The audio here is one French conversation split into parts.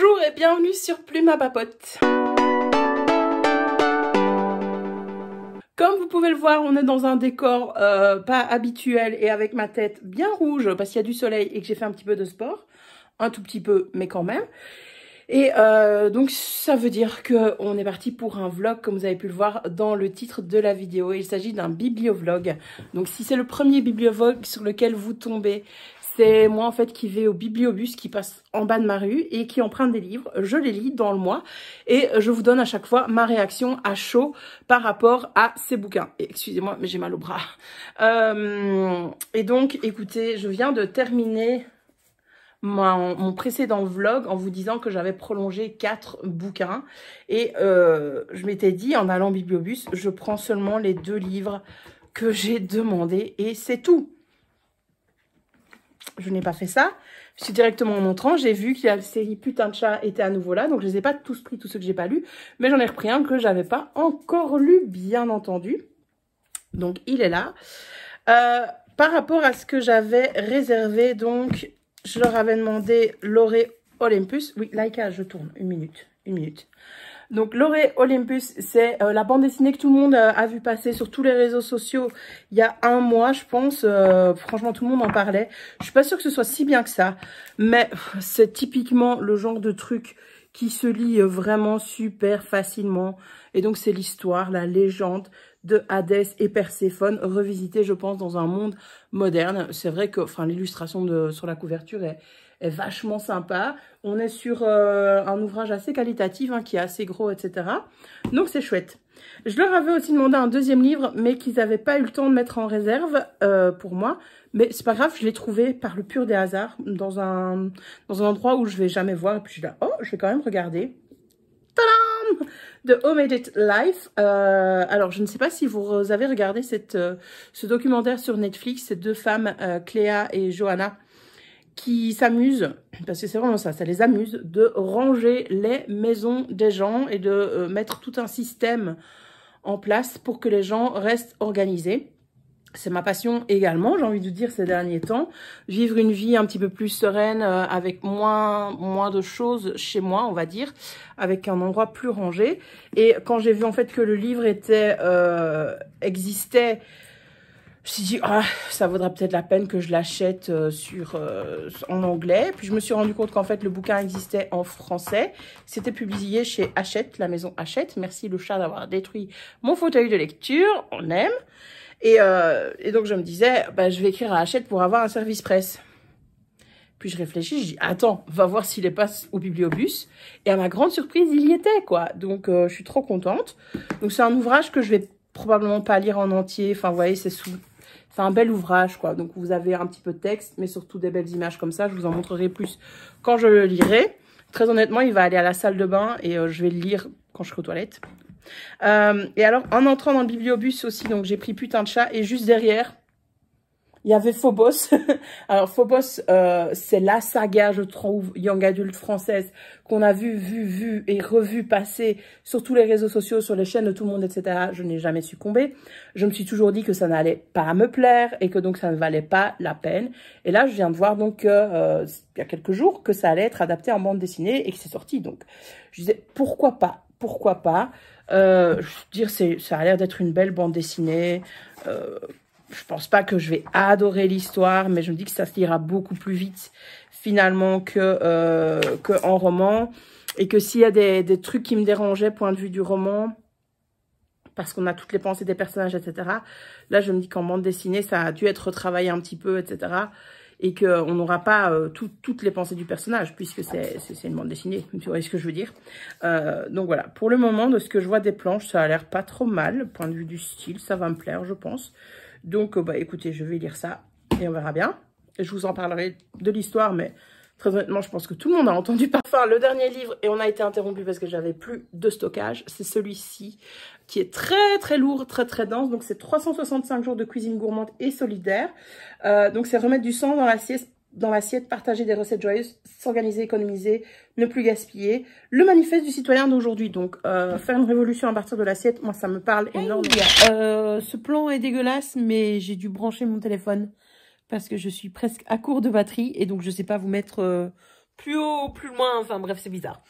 Bonjour et bienvenue sur Plume à Papote. Comme vous pouvez le voir, on est dans un décor euh, pas habituel et avec ma tête bien rouge parce qu'il y a du soleil et que j'ai fait un petit peu de sport. Un tout petit peu, mais quand même. Et euh, donc ça veut dire qu'on est parti pour un vlog, comme vous avez pu le voir dans le titre de la vidéo. Il s'agit d'un bibliovlog. Donc si c'est le premier bibliovlog sur lequel vous tombez c'est moi en fait qui vais au bibliobus qui passe en bas de ma rue et qui emprunte des livres. Je les lis dans le mois et je vous donne à chaque fois ma réaction à chaud par rapport à ces bouquins. Excusez-moi, mais j'ai mal au bras. Euh, et donc, écoutez, je viens de terminer mon, précédent vlog en vous disant que j'avais prolongé quatre bouquins et euh, je m'étais dit en allant au bibliobus, je prends seulement les deux livres que j'ai demandés et c'est tout je n'ai pas fait ça. Je suis directement en montrant, j'ai vu que la série Putain de chat était à nouveau là, donc je les ai pas tous pris, tous ceux que j'ai pas lus, mais j'en ai repris un que je n'avais pas encore lu, bien entendu. Donc il est là. Euh, par rapport à ce que j'avais réservé, donc je leur avais demandé Loré Olympus. Oui, Laika, je tourne, une minute, une minute. Donc Loré Olympus, c'est euh, la bande dessinée que tout le monde euh, a vu passer sur tous les réseaux sociaux il y a un mois, je pense. Euh, franchement, tout le monde en parlait. Je suis pas sûre que ce soit si bien que ça, mais c'est typiquement le genre de truc qui se lit vraiment super facilement. Et donc c'est l'histoire, la légende de Hadès et Perséphone, revisité, je pense, dans un monde moderne. C'est vrai que enfin l'illustration sur la couverture est vachement sympa. On est sur euh, un ouvrage assez qualitatif, hein, qui est assez gros, etc. Donc c'est chouette. Je leur avais aussi demandé un deuxième livre, mais qu'ils n'avaient pas eu le temps de mettre en réserve euh, pour moi. Mais c'est pas grave, je l'ai trouvé par le pur des hasards, dans un, dans un endroit où je vais jamais voir. Et puis je là, oh, je vais quand même regarder. Tadam The Homemade It Life. Euh, alors, je ne sais pas si vous avez regardé cette, ce documentaire sur Netflix, ces deux femmes, Cléa et Johanna, qui s'amusent, parce que c'est vraiment ça, ça les amuse, de ranger les maisons des gens et de euh, mettre tout un système en place pour que les gens restent organisés. C'est ma passion également, j'ai envie de dire ces derniers temps. Vivre une vie un petit peu plus sereine, euh, avec moins, moins de choses chez moi, on va dire, avec un endroit plus rangé. Et quand j'ai vu en fait que le livre était, euh, existait je me suis dit, ah, ça vaudra peut-être la peine que je l'achète euh, sur euh, en anglais. Puis je me suis rendu compte qu'en fait, le bouquin existait en français. C'était publié chez Hachette, la maison Hachette. Merci le chat d'avoir détruit mon fauteuil de lecture. On aime. Et, euh, et donc, je me disais, bah, je vais écrire à Hachette pour avoir un service presse. Puis je réfléchis, je dis, attends, va voir s'il est pas au bibliobus. Et à ma grande surprise, il y était, quoi. Donc, je suis trop contente. Donc, c'est un ouvrage que je vais probablement pas lire en entier. Enfin, vous voyez, c'est sous un bel ouvrage, quoi. Donc, vous avez un petit peu de texte, mais surtout des belles images comme ça. Je vous en montrerai plus quand je le lirai. Très honnêtement, il va aller à la salle de bain et euh, je vais le lire quand je serai aux toilettes. Euh, et alors, en entrant dans le bibliobus aussi, donc j'ai pris Putain de chat. Et juste derrière, il y avait Phobos. Alors Phobos, euh, c'est la saga, je trouve, young adulte française qu'on a vu, vu, vu et revu passer sur tous les réseaux sociaux, sur les chaînes de tout le monde, etc. Je n'ai jamais succombé. Je me suis toujours dit que ça n'allait pas me plaire et que donc ça ne valait pas la peine. Et là, je viens de voir donc euh, il y a quelques jours que ça allait être adapté en bande dessinée et que c'est sorti. Donc, je disais pourquoi pas, pourquoi pas. Euh, je veux dire, ça a l'air d'être une belle bande dessinée. Euh, je pense pas que je vais adorer l'histoire, mais je me dis que ça se lira beaucoup plus vite finalement que, euh, que en roman. Et que s'il y a des, des, trucs qui me dérangeaient, point de vue du roman, parce qu'on a toutes les pensées des personnages, etc. Là, je me dis qu'en bande dessinée, ça a dû être retravaillé un petit peu, etc. Et on n'aura pas euh, toutes les pensées du personnage, puisque c'est une bande dessinée. Vous voyez ce que je veux dire euh, Donc voilà, pour le moment, de ce que je vois des planches, ça a l'air pas trop mal. Point de vue du style, ça va me plaire, je pense. Donc, euh, bah, écoutez, je vais lire ça et on verra bien. Je vous en parlerai de l'histoire, mais très honnêtement, je pense que tout le monde a entendu parler. le dernier livre, et on a été interrompu parce que j'avais plus de stockage, c'est celui-ci, qui est très très lourd, très très dense. Donc, c'est 365 jours de cuisine gourmande et solidaire. Euh, donc, c'est remettre du sang dans la sieste » dans l'assiette, partager des recettes joyeuses, s'organiser, économiser, ne plus gaspiller. Le manifeste du citoyen d'aujourd'hui, donc euh, faire une révolution à partir de l'assiette, moi ça me parle énormément. Euh, ce plan est dégueulasse, mais j'ai dû brancher mon téléphone parce que je suis presque à court de batterie et donc je sais pas vous mettre euh, plus haut, plus loin, enfin bref c'est bizarre.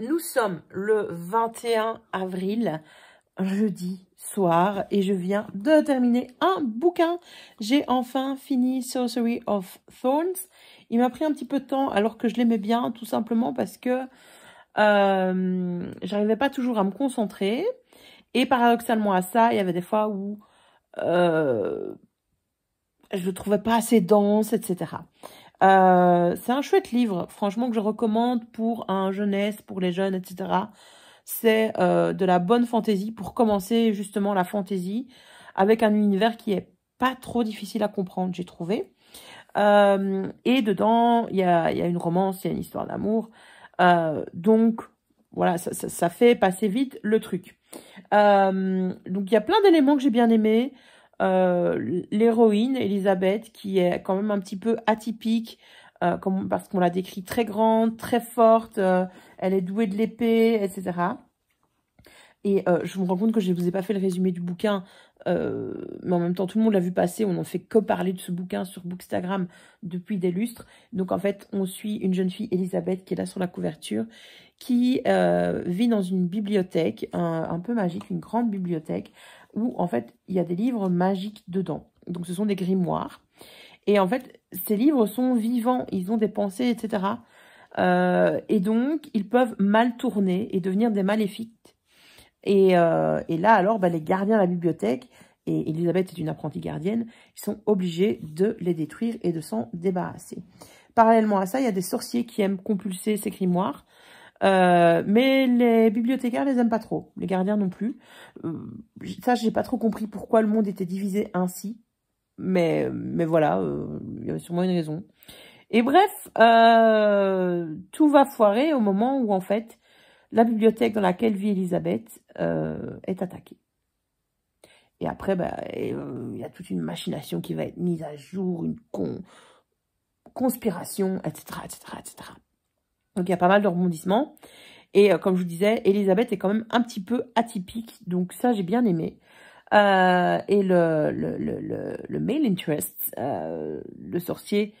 nous sommes le 21 avril, jeudi, soir et je viens de terminer un bouquin. J'ai enfin fini Sorcery of Thorns. Il m'a pris un petit peu de temps alors que je l'aimais bien, tout simplement parce que euh, j'arrivais pas toujours à me concentrer. Et paradoxalement à ça, il y avait des fois où euh, je le trouvais pas assez dense, etc. Euh, c'est un chouette livre, franchement, que je recommande pour un jeunesse, pour les jeunes, etc c'est euh, de la bonne fantaisie pour commencer justement la fantaisie avec un univers qui est pas trop difficile à comprendre, j'ai trouvé. Euh, et dedans, il y a, une romance, il y a une histoire d'amour. Euh, donc, voilà, ça, ça, fait passer vite le truc. donc, il y a plein d'éléments que j'ai bien aimés. L'héroïne, Elisabeth, qui est quand même un petit peu atypique, euh, parce qu'on la décrit très grande, très forte, euh, elle est douée de l'épée, etc. Et euh, je me rends compte que je ne vous ai pas fait le résumé du bouquin, mais en même temps, tout le monde l'a vu passer, on n'en fait que parler de ce bouquin sur Bookstagram depuis des lustres. Donc en fait, on suit une jeune fille, Elisabeth, qui est là sur la couverture, qui vit dans une bibliothèque, un peu magique, une grande bibliothèque, où en fait, il y a des livres magiques dedans. Donc ce sont des grimoires. Et en fait, ces livres sont vivants, ils ont des pensées, etc. Euh, et donc, ils peuvent mal tourner et devenir des maléfiques. Et, euh, là, alors, bah, les gardiens de la bibliothèque, et Elisabeth est une apprentie gardienne, ils sont obligés de les détruire et de s'en débarrasser. Parallèlement à ça, il y a des sorciers qui aiment compulser ces grimoires, euh, mais les bibliothécaires les aiment pas trop, les gardiens non plus. ça, j'ai pas trop compris pourquoi le monde était divisé ainsi. Mais, mais voilà, euh, il y avait sûrement une raison. Et bref, euh, tout va foirer au moment où, en fait, la bibliothèque dans laquelle vit Elisabeth euh, est attaquée. Et après, bah, il y a toute une machination qui va être mise à jour, une con, conspiration, etc., etc., etc. Donc, il y a pas mal de rebondissements. Et comme je vous disais, Elisabeth est quand même un petit peu atypique. Donc, ça, j'ai bien aimé. Euh, et le, le, le, le, le male interest, euh, le sorcier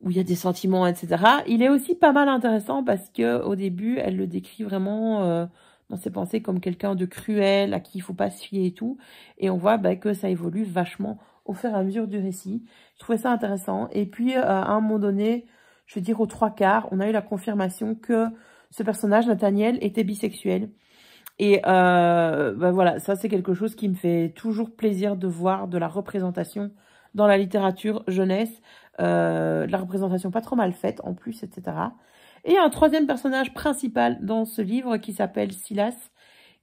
où il y a des sentiments, etc. Il est aussi pas mal intéressant parce que au début, elle le décrit vraiment euh, dans ses pensées comme quelqu'un de cruel, à qui il faut pas se fier et tout. Et on voit bah, que ça évolue vachement au fur et à mesure du récit. Je trouvais ça intéressant. Et puis, euh, à un moment donné, je veux dire aux trois quarts, on a eu la confirmation que ce personnage, Nathaniel, était bisexuel. Et euh, ben voilà, ça c'est quelque chose qui me fait toujours plaisir de voir de la représentation dans la littérature jeunesse, euh, de la représentation pas trop mal faite en plus, etc. Et un troisième personnage principal dans ce livre qui s'appelle Silas,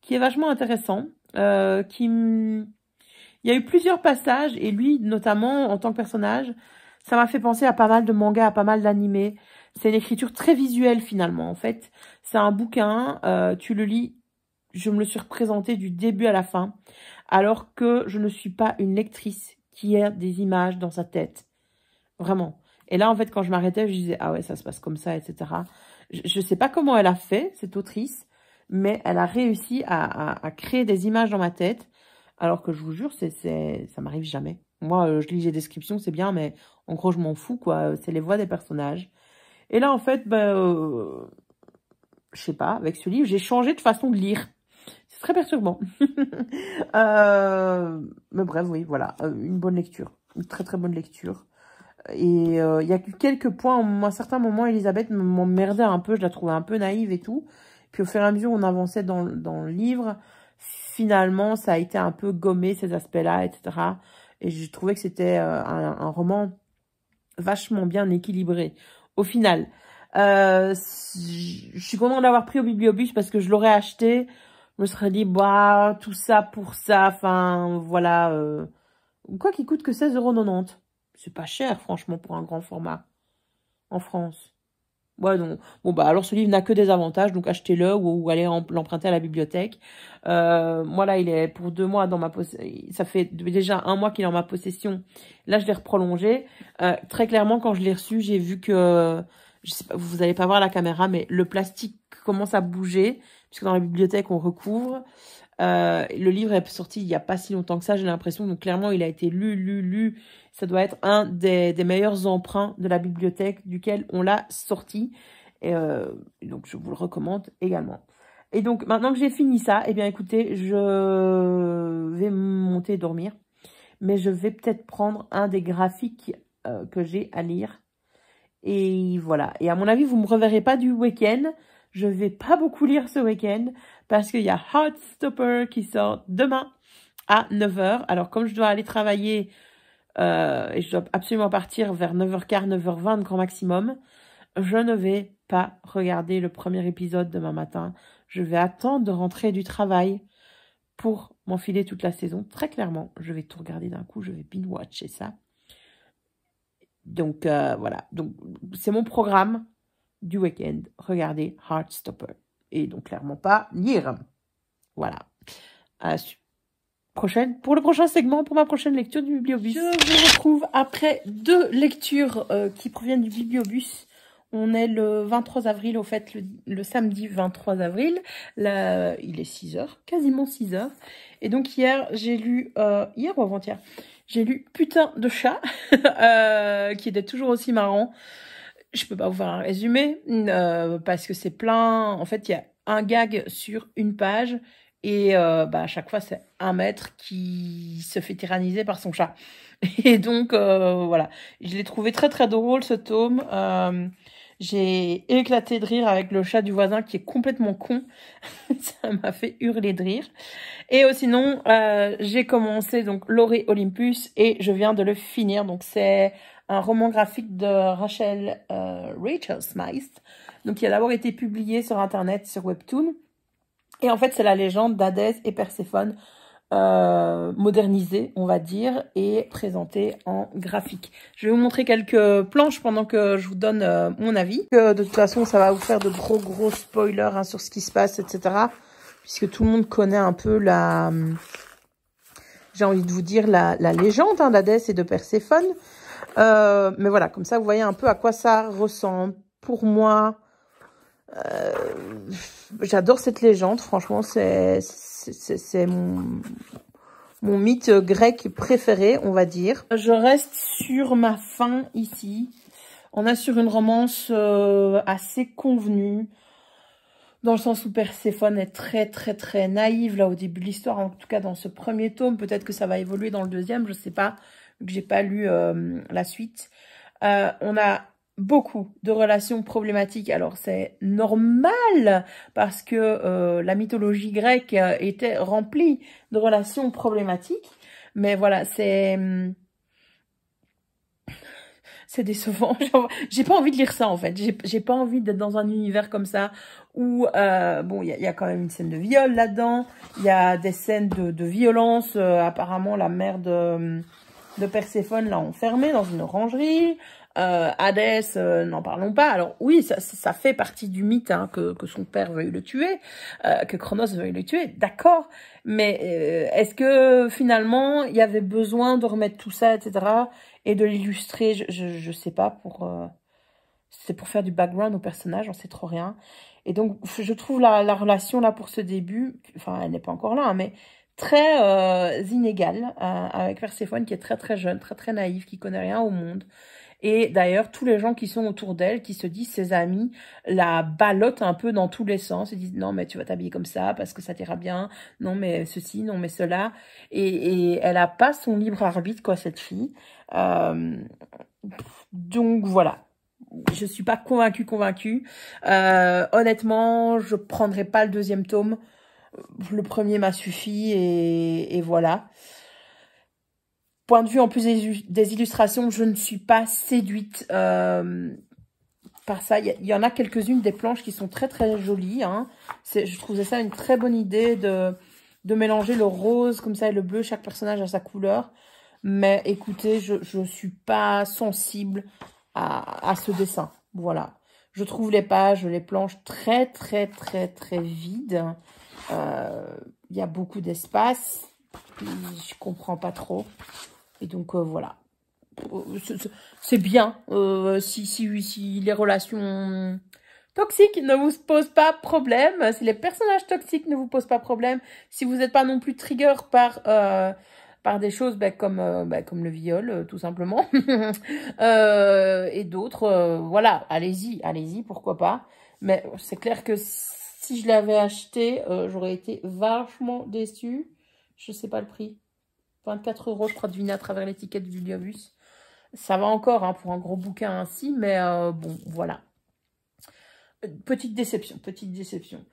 qui est vachement intéressant, euh, qui... Il y a eu plusieurs passages, et lui, notamment, en tant que personnage, ça m'a fait penser à pas mal de mangas, à pas mal d'animés. C'est une écriture très visuelle, finalement, en fait. C'est un bouquin, euh, tu le lis je me le suis représenté du début à la fin, alors que je ne suis pas une lectrice qui a des images dans sa tête. Vraiment. Et là, en fait, quand je m'arrêtais, je disais, ah ouais, ça se passe comme ça, etc. Je ne sais pas comment elle a fait, cette autrice, mais elle a réussi à, créer des images dans ma tête, alors que je vous jure, c'est, ça m'arrive jamais. Moi, euh, je lis les descriptions, c'est bien, mais en gros, je m'en fous, quoi. Euh, c'est les voix des personnages. Et là, en fait, ben, bah, euh, sais pas, avec ce livre, j'ai changé de façon de lire très perturbant. Euh, mais bref, oui, voilà, euh, une bonne lecture. Une très très bonne lecture. Et euh, il y a quelques points, à un certain moment, Elisabeth m'emmerdait un peu, je la trouvais un peu naïve et tout. Puis au fur et à mesure, on avançait dans, dans le livre. Finalement, ça a été un peu gommé, ces aspects-là, etc. Et je trouvais que c'était un, roman vachement bien équilibré. Au final, je suis contente d'avoir pris au Bibliobus parce que je l'aurais acheté me serais dit, bah, tout ça pour ça, enfin, voilà. Euh. quoi qui coûte que 16,90€. C'est pas cher, franchement, pour un grand format. En France. donc, bon, bah, alors ce livre n'a que des avantages, donc achetez-le ou, allez l'emprunter à la bibliothèque. Euh, moi, là, il est pour deux mois dans ma possession. Ça fait déjà un mois qu'il est en ma possession. Là, je l'ai reprolongé. Euh, très clairement, quand je l'ai reçu, j'ai vu que, vous n'allez pas voir la caméra, mais le plastique commence à bouger puisque dans la bibliothèque, on recouvre. Euh, le livre est sorti il n'y a pas si longtemps que ça, j'ai l'impression. Donc clairement, il a été lu, lu, lu. Ça doit être un des, meilleurs emprunts de la bibliothèque duquel on l'a sorti. Et euh, donc je vous le recommande également. Et donc maintenant que j'ai fini ça, eh bien écoutez, je vais monter dormir. Mais je vais peut-être prendre un des graphiques euh, que j'ai à lire. Et voilà. Et à mon avis, vous ne me reverrez pas du week-end je vais pas beaucoup lire ce week-end parce qu'il y a Hot Stopper qui sort demain à 9h. Alors, comme je dois aller travailler euh, et je dois absolument partir vers 9h15, 9h20 grand maximum, je ne vais pas regarder le premier épisode demain matin. Je vais attendre de rentrer du travail pour m'enfiler toute la saison. Très clairement, je vais tout regarder d'un coup, je vais binge-watcher ça. Donc euh, voilà, donc c'est mon programme du week-end, regardez Heartstopper. Et donc clairement pas lire. Voilà. À prochaine, pour le prochain segment, pour ma prochaine lecture du Bibliobus. Je vous retrouve après deux lectures euh, qui proviennent du Bibliobus. On est le 23 avril, au fait, le, samedi 23 avril. Là, il est 6h, quasiment 6h. Et donc hier, j'ai lu, euh, hier ou avant-hier, j'ai lu Putain de chat, euh, qui était toujours aussi marrant je ne peux pas vous faire un résumé euh, parce que c'est plein. En fait, il y a un gag sur une page et euh, bah, à chaque fois, c'est un maître qui se fait tyranniser par son chat. Et donc, euh, voilà. Je l'ai trouvé très, très drôle, ce tome. j'ai éclaté de rire avec le chat du voisin qui est complètement con. Ça m'a fait hurler de rire. Et sinon, j'ai commencé donc Olympus et je viens de le finir. Donc, c'est un roman graphique de Rachel euh, Rachel Smythe, donc qui a d'abord été publié sur Internet, sur Webtoon. Et en fait, c'est la légende d'Hadès et Perséphone euh, modernisée, on va dire, et présentée en graphique. Je vais vous montrer quelques planches pendant que je vous donne euh, mon avis. de toute façon, ça va vous faire de gros gros spoilers hein, sur ce qui se passe, etc. Puisque tout le monde connaît un peu la... Hum, j'ai envie de vous dire la, la légende hein, d'Hadès et de Perséphone. Euh, mais voilà, comme ça, vous voyez un peu à quoi ça ressemble. Pour moi, euh, j'adore cette légende. Franchement, c'est mon, mon mythe grec préféré, on va dire. Je reste sur ma fin ici. On a sur une romance euh, assez convenue dans le sens où Perséphone est très, très, très naïve, là, au début de l'histoire, en tout cas dans ce premier tome. Peut-être que ça va évoluer dans le deuxième, je ne sais pas que j'ai pas lu euh, la suite. Euh, on a beaucoup de relations problématiques. Alors c'est normal parce que euh, la mythologie grecque était remplie de relations problématiques. Mais voilà, c'est hmm, c'est décevant. J'ai pas envie de lire ça en fait. J'ai pas envie d'être dans un univers comme ça où bon, il y a, quand même une scène de viol là-dedans. Il y a des scènes de, de violence. apparemment, la mère de hmm, de Perséphone l'a enfermé dans une orangerie. Euh, Hadès, euh, n'en parlons pas. Alors oui, ça, fait partie du mythe hein, que, que, son père veuille le tuer, euh, que Chronos veuille le tuer, d'accord. Mais euh, est-ce que finalement, il y avait besoin de remettre tout ça, etc., et de l'illustrer je, je, sais pas, pour c'est pour faire du background au personnage, on sait trop rien. Et donc, je trouve la, relation là pour ce début, enfin, elle n'est pas encore là, hein, mais très euh, inégale euh, avec Perséphone qui est très très jeune, très très naïve, qui connaît rien au monde. Et d'ailleurs, tous les gens qui sont autour d'elle, qui se disent ses amis, la ballottent un peu dans tous les sens Ils disent non mais tu vas t'habiller comme ça parce que ça t'ira bien, non mais ceci, non mais cela. Et, elle a pas son libre arbitre quoi cette fille. Euh, donc voilà, je suis pas convaincue, convaincue. Euh, honnêtement, je prendrai pas le deuxième tome le premier m'a suffi et, voilà. Point de vue en plus des, illustrations, je ne suis pas séduite euh, par ça. Il y, en a quelques-unes des planches qui sont très très jolies. Hein. Je trouvais ça une très bonne idée de, de mélanger le rose comme ça et le bleu. Chaque personnage a sa couleur. Mais écoutez, je ne suis pas sensible à, à ce dessin. Voilà. Je trouve les pages, les planches très très très très vides. Il euh, y a beaucoup d'espace. Je comprends pas trop. Et donc, euh, voilà. Euh, c'est bien si, si, les relations toxiques ne vous posent pas problème, si les personnages toxiques ne vous posent pas problème, si vous n'êtes pas non plus trigger par par des choses bah, comme, bah, comme le viol, tout simplement. et d'autres, voilà, allez-y, allez-y, pourquoi pas. Mais c'est clair que si je l'avais acheté, euh, j'aurais été vachement déçue. Je ne sais pas le prix. 24 euros, je crois, deviner à travers l'étiquette du Liobus. Ça va encore hein, pour un gros bouquin ainsi, mais euh, bon, voilà. Petite déception, petite déception.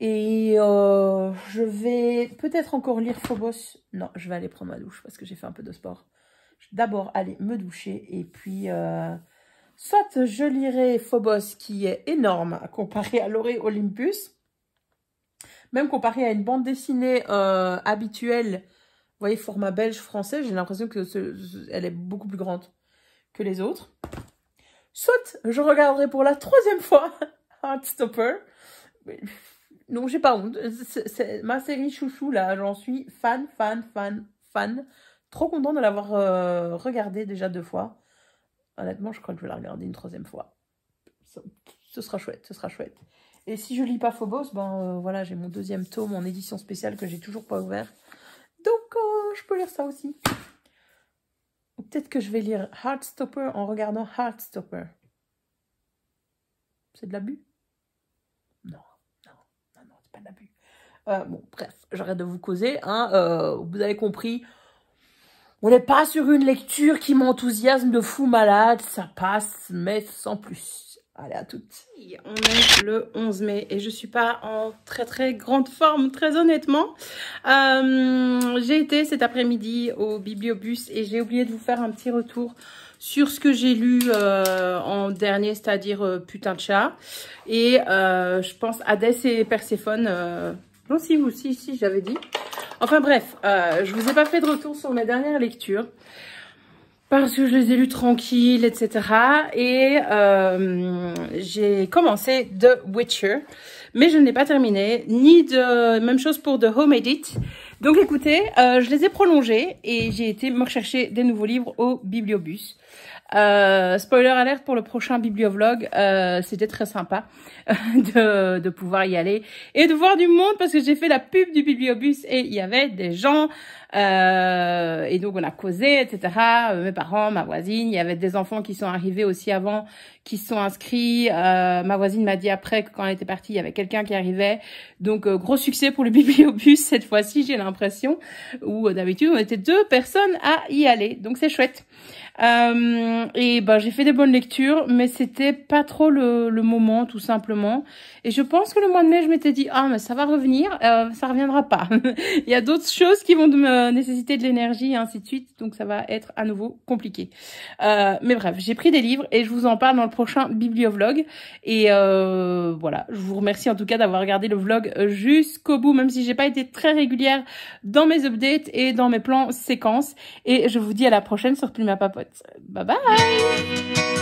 Et euh, je vais peut-être encore lire Phobos. Non, je vais aller prendre ma douche parce que j'ai fait un peu de sport. D'abord, aller me doucher et puis... Soit je lirai Phobos qui est énorme comparé à l'Oré Olympus, même comparé à une bande dessinée euh, habituelle, vous voyez, format belge, français, j'ai l'impression que elle est beaucoup plus grande que les autres. Soit je regarderai pour la troisième fois Heartstopper. Non, j'ai pas honte. C'est ma série chouchou, là. J'en suis fan, fan, fan, fan. Trop content de l'avoir euh, regardé déjà deux fois. Honnêtement, je crois que je vais la regarder une troisième fois. ce sera chouette, ce sera chouette. Et si je lis pas Phobos, ben euh, voilà, j'ai mon deuxième tome en édition spéciale que j'ai toujours pas ouvert. Donc, euh, je peux lire ça aussi. Peut-être que je vais lire Heartstopper en regardant Heartstopper. C'est de l'abus Non, non, non, non, c'est pas de l'abus. Euh, bon, bref, j'arrête de vous causer. Hein. vous avez compris, on n'est pas sur une lecture qui m'enthousiasme de fou malade. Ça passe, mais sans plus. Allez, à toutes. On est le 11 mai et je suis pas en très très grande forme, très honnêtement. Euh, j'ai été cet après-midi au bibliobus et j'ai oublié de vous faire un petit retour sur ce que j'ai lu euh, en dernier, c'est-à-dire euh, Putain de chat. Et je pense Hadès et Perséphone. non, si, vous, si, si, j'avais dit. Enfin bref, euh, je vous ai pas fait de retour sur ma dernière lecture parce que je les ai lus tranquilles, etc. Et euh, j'ai commencé The Witcher, mais je ne l'ai pas terminé, ni de même chose pour The Home Edit. Donc écoutez, euh, je les ai prolongés et j'ai été me rechercher des nouveaux livres au Bibliobus. Euh, spoiler alerte pour le prochain bibliovlog, euh, c'était très sympa de, de, pouvoir y aller et de voir du monde parce que j'ai fait la pub du bibliobus et il y avait des gens euh, et donc on a causé, etc. Euh, mes parents, ma voisine, il y avait des enfants qui sont arrivés aussi avant, qui sont inscrits. Euh, ma voisine m'a dit après que quand elle était partie, il y avait quelqu'un qui arrivait. Donc euh, gros succès pour le bibliobus cette fois-ci, j'ai l'impression, où d'habitude on était deux personnes à y aller. Donc c'est chouette. Euh, et ben j'ai fait des bonnes lectures, mais c'était pas trop le, moment, tout simplement. Et je pense que le mois de mai, je m'étais dit, ah, mais ça va revenir, euh, ça reviendra pas. Il y a d'autres choses qui vont me nécessiter de l'énergie et ainsi de suite, donc ça va être à nouveau compliqué. Euh, mais bref, j'ai pris des livres et je vous en parle dans le prochain bibliovlog. Et euh, voilà, je vous remercie en tout cas d'avoir regardé le vlog jusqu'au bout, même si j'ai pas été très régulière dans mes updates et dans mes plans séquences. Et je vous dis à la prochaine sur Plume à Papote. Bye bye.